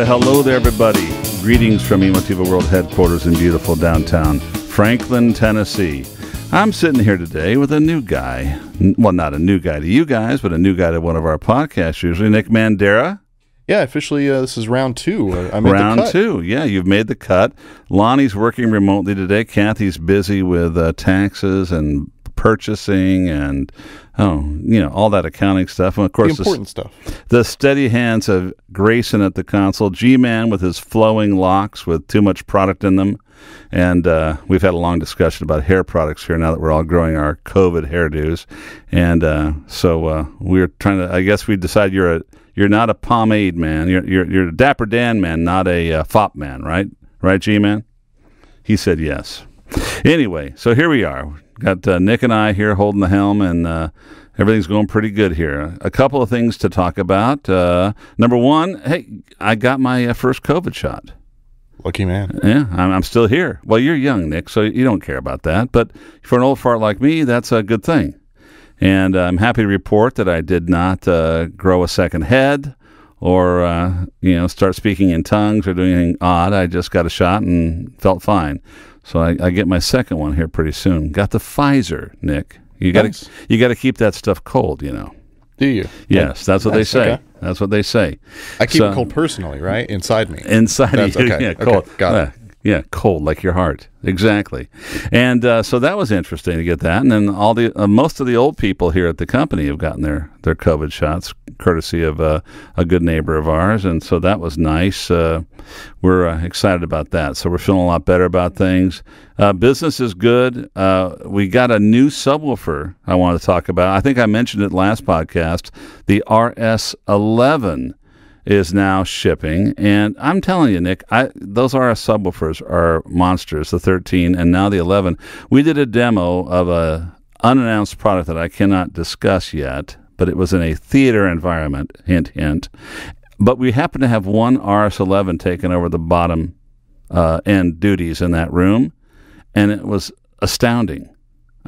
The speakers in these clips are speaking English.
Well, hello there, everybody. Greetings from Emotiva World headquarters in beautiful downtown Franklin, Tennessee. I'm sitting here today with a new guy. Well, not a new guy to you guys, but a new guy to one of our podcasts, usually Nick Mandera. Yeah, officially, uh, this is round two. Uh, round two. Yeah, you've made the cut. Lonnie's working remotely today. Kathy's busy with uh, taxes and purchasing and oh, you know, all that accounting stuff. And of course, the important the, stuff. The steady hands of Grayson at the console, G Man with his flowing locks with too much product in them. And uh, we've had a long discussion about hair products here now that we're all growing our COVID hairdos. And uh, so uh, we're trying to, I guess we decide you're a, you're not a pomade man. You're, you're, you're a Dapper Dan man, not a uh, fop man, right? Right, G Man? He said yes. Anyway, so here we are. Got uh, Nick and I here holding the helm, and uh, everything's going pretty good here. A couple of things to talk about. Uh, number one, hey, I got my uh, first COVID shot. Lucky man. Yeah, I'm, I'm, still here. Well, you're young, Nick, so you don't care about that. But for an old fart like me, that's a good thing. And uh, I'm happy to report that I did not uh, grow a second head or uh, you know start speaking in tongues or doing anything odd. I just got a shot and felt fine. So I, I, get my second one here pretty soon. Got the Pfizer, Nick. You got to nice. you got to keep that stuff cold, you know. Do you? Yes, that's what they say. Okay. That's what they say. I keep so, it cold personally, right? Inside me. Inside that's, you. Okay. Yeah, cold. Okay. Got it. Yeah, cold like your heart. Exactly. And uh, so that was interesting to get that. And then all the uh, most of the old people here at the company have gotten their their COVID shots, courtesy of uh, a good neighbor of ours. And so that was nice. Uh, we're uh, excited about that. So we're feeling a lot better about things. Uh, business is good. we got a new subwoofer I want to talk about. I think I mentioned it last podcast. The RS11 is now shipping. And I'm telling you, Nick, I, those RS subwoofers are monsters, the 13 and now the 11. We did a demo of a unannounced product that I cannot discuss yet, but it was in a theater environment, hint, hint. But we happen to have one RS-11 taking over the bottom uh, end duties in that room, and it was astounding.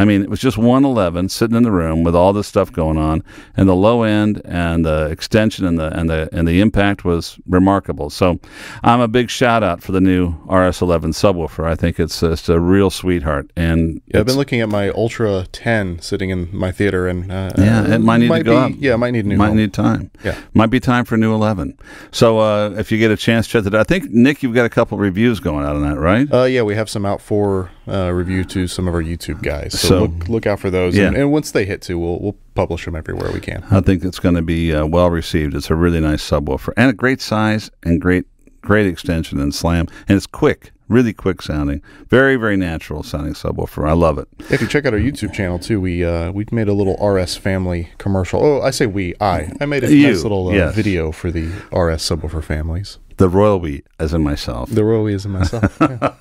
I mean, it was just 111 sitting in the room with all this stuff going on, and the low end and the extension and the and the and the impact was remarkable. So, I'm a big shout out for the new RS11 subwoofer. I think it's just a real sweetheart. And yeah, I've been looking at my Ultra 10 sitting in my theater, and uh, yeah, it might need might to go be, up. Yeah, might need new. Might home. need time. Yeah, might be time for new 11. So, uh, if you get a chance, check that. out. I think Nick, you've got a couple reviews going out on that, right? Uh, yeah, we have some out for uh, review to some of our YouTube guys. So, so look, look out for those. Yeah. And, and, once they hit two, we'll, we'll publish them everywhere we can. I think it's going to be uh, well received. It's a really nice subwoofer and a great size and great, great extension and slam. And it's quick really quick sounding, very very natural sounding subwoofer. I love it. If you check out our YouTube channel too, we uh, we made a little RS family commercial. Oh, I say we, I I made a you, nice little uh, yes. video for the RS subwoofer families. The royal we, as in myself. The royal we, as in myself. Yeah.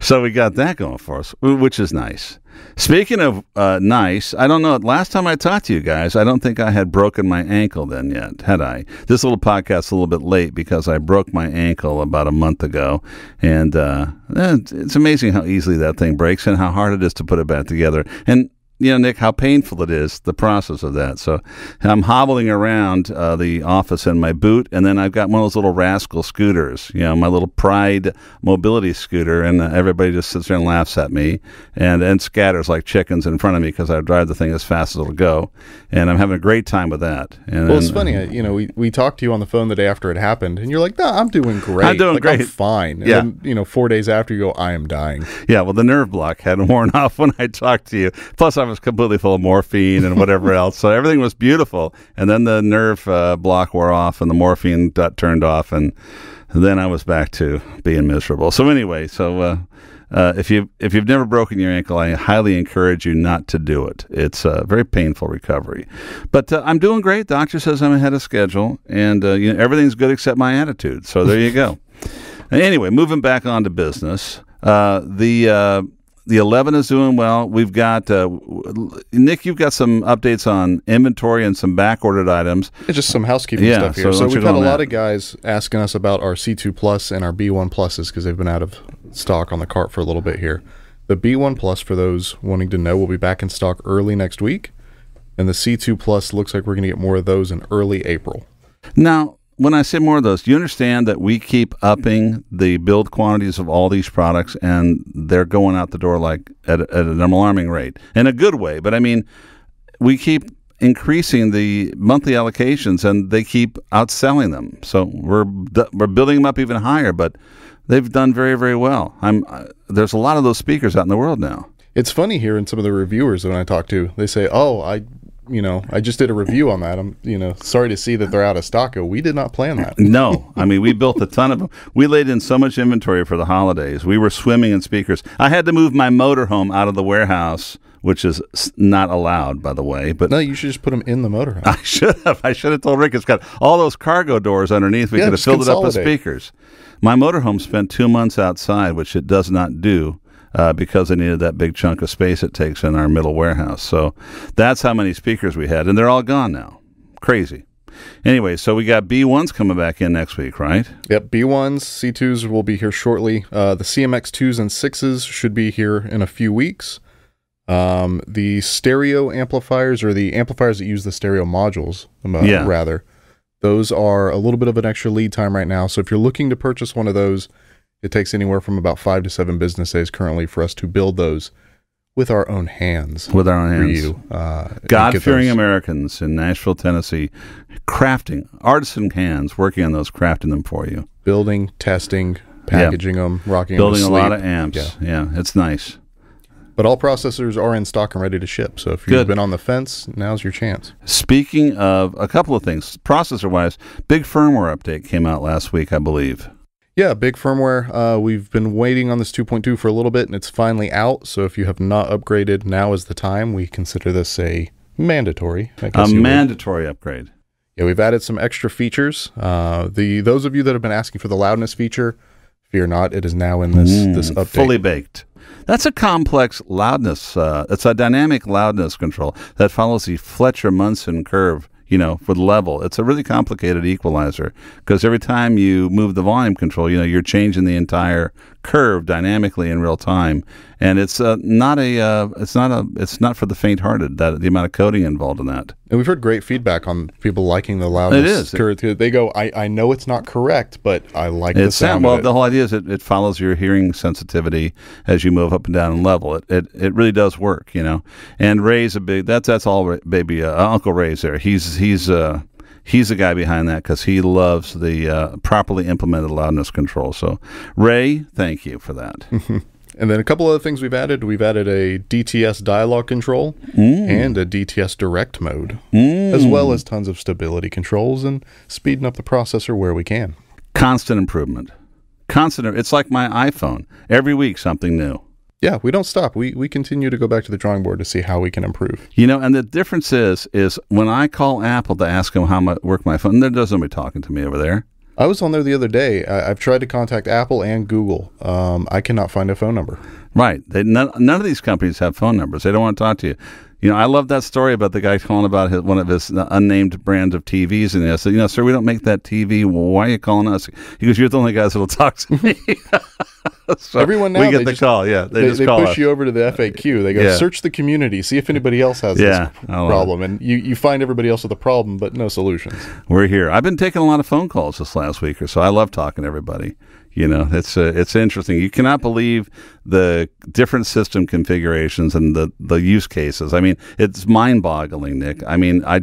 so we got that going for us, which is nice. Speaking of uh, nice, I don't know. Last time I talked to you guys, I don't think I had broken my ankle then yet, had I? This little podcast's a little bit late because I broke my ankle about a month ago. And uh, it's amazing how easily that thing breaks and how hard it is to put it back together. And you know, Nick, how painful it is, the process of that. So I'm hobbling around uh, the office in my boot, and then I've got one of those little rascal scooters, you know, my little Pride mobility scooter, and uh, everybody just sits there and laughs at me and, and scatters like chickens in front of me because I drive the thing as fast as it'll go. And I'm having a great time with that. And, well, it's funny, uh, uh, you know, we, we talked to you on the phone the day after it happened, and you're like, no, I'm doing great. I'm doing like, great. I'm fine. And yeah. Then, you know, four days after, you go, I am dying. Yeah, well, the nerve block hadn't worn off when I talked to you. Plus, I was was completely full of morphine and whatever else. So everything was beautiful. And then the nerve uh, block wore off and the morphine got turned off. And then I was back to being miserable. So anyway, so. Uh, uh, if you if you've never broken your ankle, I highly encourage you not to do it. It's a very painful recovery. But uh, I'm doing great. Doctor says I'm ahead of schedule, and uh, you know, everything's good except my attitude. So there you go. anyway, moving back on to business. Uh, the uh, the 11 is doing well. We've got uh, Nick. You've got some updates on inventory and some back ordered items. just some housekeeping yeah, stuff here. So, so we've had a that. lot of guys asking us about our C2 Plus and our B1 Pluses because they've been out of stock on the cart for a little bit here. The B1 Plus, for those wanting to know, will be back in stock early next week, and the C2 Plus looks like we're going to get more of those in early April. Now, when I say more of those, do you understand that we keep upping the build quantities of all these products and they're going out the door like at, at an alarming rate in a good way? But I mean, we keep increasing the monthly allocations and they keep outselling them. So we're we're building them up even higher, but they've done very very well. I'm uh, there's a lot of those speakers out in the world now. It's funny hearing some of the reviewers when I talk to. They say, "Oh, I you know, I just did a review on that. I'm, you know, sorry to see that they're out of stock. We did not plan that. no, I mean, we built a ton of them. We laid in so much inventory for the holidays. We were swimming in speakers. I had to move my motorhome out of the warehouse, which is not allowed, by the way. But no, you should just put them in the motorhome. I should have. I should have told Rick. It's got all those cargo doors underneath. We yeah, could have filled it up with speakers. My motorhome spent two months outside, which it does not do uh, because they needed that big chunk of space it takes in our middle warehouse. So that's how many speakers we had, and they're all gone now. Crazy. Anyway, so we got B1s coming back in next week, right? Yep, B1s, C2s will be here shortly. Uh, the CMX2s and 6s should be here in a few weeks. Um, the stereo amplifiers, or the amplifiers that use the stereo modules, um, uh, yeah. rather, those are a little bit of an extra lead time right now. So if you're looking to purchase one of those, it takes anywhere from about five to seven business days currently for us to build those with our own hands. With our own hands. You, uh, God fearing Americans in Nashville, Tennessee, crafting, artisan hands working on those, crafting them for you. Building, testing, packaging yeah. them, rocking Building them a lot of amps. Yeah. yeah, it's nice. But all processors are in stock and ready to ship. So if you've Good. been on the fence, now's your chance. Speaking of a couple of things, processor wise, big firmware update came out last week, I believe. Yeah, big firmware. Uh, we've been waiting on this 2.2 for a little bit and it's finally out. So if you have not upgraded, now is the time. We consider this a mandatory. A mandatory would. upgrade. Yeah, we've added some extra features. Uh, the Those of you that have been asking for the loudness feature, fear not, it is now in this, mm, this update. Fully baked. That's a complex loudness. Uh, it's a dynamic loudness control that follows the Fletcher Munson curve you know, for the level. It's a really complicated equalizer because every time you move the volume control, you know, you're changing the entire curve dynamically in real time, and it's uh, not a uh, it's not a it's not for the faint-hearted that the amount of coding involved in that. And we've heard great feedback on people liking the loudness. It is. They go, I, I know it's not correct, but I like it's the sound. well, it. the whole idea is it, it follows your hearing sensitivity as you move up and down and level. It, it it really does work, you know. And Ray's a big that's that's all baby uh, Uncle Ray's there. He's he's uh he's the guy behind that because he loves the uh, properly implemented loudness control. So, Ray, thank you for that. and then a couple other things we've added. We've added a DTS dialog control mm. and a DTS direct mode, mm. as well as tons of stability controls and speeding up the processor where we can. Constant improvement. Constant. It's like my iPhone. Every week, something new yeah, we don't stop. We we continue to go back to the drawing board to see how we can improve. You know, and the difference is is when I call Apple to ask them how my work my phone, there doesn't be talking to me over there. I was on there the other day. I, have tried to contact Apple and Google. Um, I cannot find a phone number. Right. They, none, none of these companies have phone numbers. They don't want to talk to you. You know, I love that story about the guy calling about his, one of his uh, unnamed brands of TVs, and I said, "You know, sir, we don't make that TV. Why are you calling us?" He goes, "You're the only guys that'll talk to me." so Everyone now we get the just, call. Yeah, they, they just they push us. you over to the uh, FAQ. They go yeah. search the community, see if anybody else has yeah. this problem, and you you find everybody else with a problem but no solutions. We're here. I've been taking a lot of phone calls this last week or so. I love talking to everybody. You know, it's uh, it's interesting. You cannot believe the different system configurations and the the use cases. I mean, it's mind boggling, Nick. I mean, I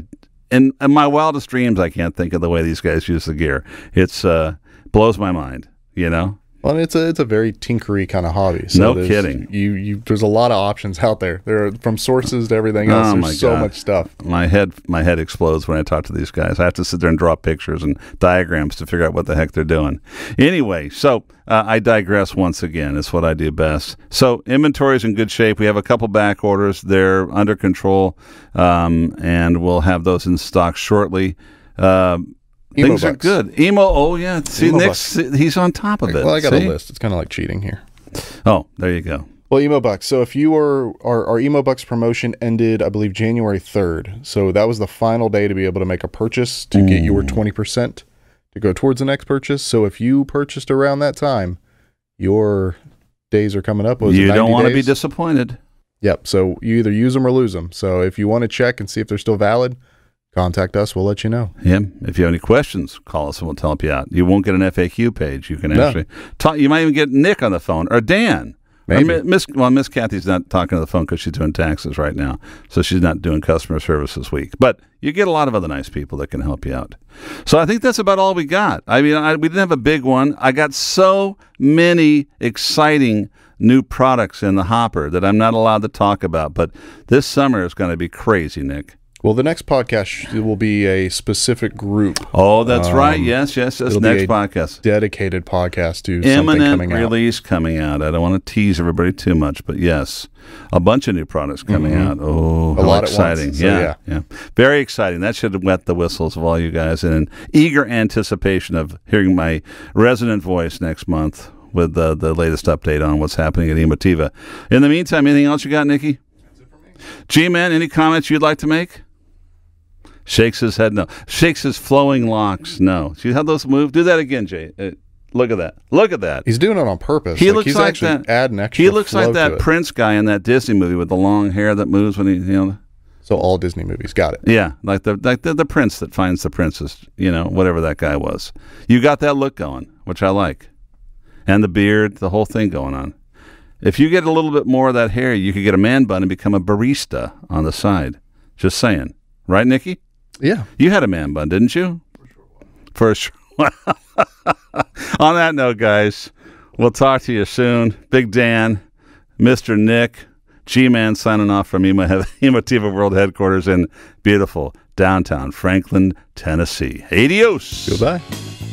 in, in my wildest dreams, I can't think of the way these guys use the gear. It's uh, blows my mind. You know. Well, it's a it's a very tinkery kind of hobby. So no kidding. You you there's a lot of options out there. There are from sources to everything else. Oh there's so God. much stuff. My head my head explodes when I talk to these guys. I have to sit there and draw pictures and diagrams to figure out what the heck they're doing. Anyway, so uh, I digress once again. It's what I do best. So inventory is in good shape. We have a couple back orders. They're under control, um, and we'll have those in stock shortly. Uh, Emo Things bucks. are good. Emo. Oh yeah. See, emo Nick's bucks. he's on top of it. Well, I got See? a list. It's kind of like cheating here. Oh, there you go. Well, emo bucks. So if you were our, our emo bucks promotion ended, I believe January third. So that was the final day to be able to make a purchase to get your twenty percent to go towards the next purchase. So if you purchased around that time, your days are coming up. you don't want to be disappointed. Yep. So you either use them or lose them. So if you want to check and see if they're still valid, contact us. We'll let you know. Yeah. If you have any questions, call us and we'll help you out. You won't get an FAQ page. You can no. actually talk. You might even get Nick on the phone or Dan. Maybe. Or Miss, well, Miss Kathy's not talking on the phone because she's doing taxes right now, so she's not doing customer service this week. But you get a lot of other nice people that can help you out. So I think that's about all we got. I mean, I, we didn't have a big one. I got so many exciting new products in the hopper that I'm not allowed to talk about. But this summer is going to be crazy, Nick. Well, the next podcast will be a specific group. Oh, that's um, right. Yes, yes, yes. Next podcast, dedicated podcast to imminent coming release out. coming out. I don't want to tease everybody too much, but yes, a bunch of new products coming mm-hmm. out. Oh, a lot exciting! So, yeah, yeah, yeah, very exciting. That should wet the whistles of all you guys in eager anticipation of hearing my resident voice next month with the the latest update on what's happening at Emotiva. In the meantime, anything else you got, Nikki? G-Man, any comments you'd like to make? Shakes his head no. Shakes his flowing locks no. See how those move? Do that again, Jay. Uh, look at that. Look at that. He's doing it on purpose. He like looks like that. Adding extra he looks like that Prince guy in that Disney movie with the long hair that moves when he you know. So all Disney movies, got it. Yeah, like the like the, the prince that finds the princess, you know, whatever that guy was. You got that look going, which I like, and the beard, the whole thing going on. If you get a little bit more of that hair, you could get a man bun and become a barista on the side. Just saying, right, Nikki? Yeah. You had a man bun, didn't you? For a short while. On that note, guys, we'll talk to you soon. Big Dan, Mr. Nick, G Man signing off from Emotiva World Headquarters in beautiful downtown Franklin, Tennessee. Adios. Goodbye.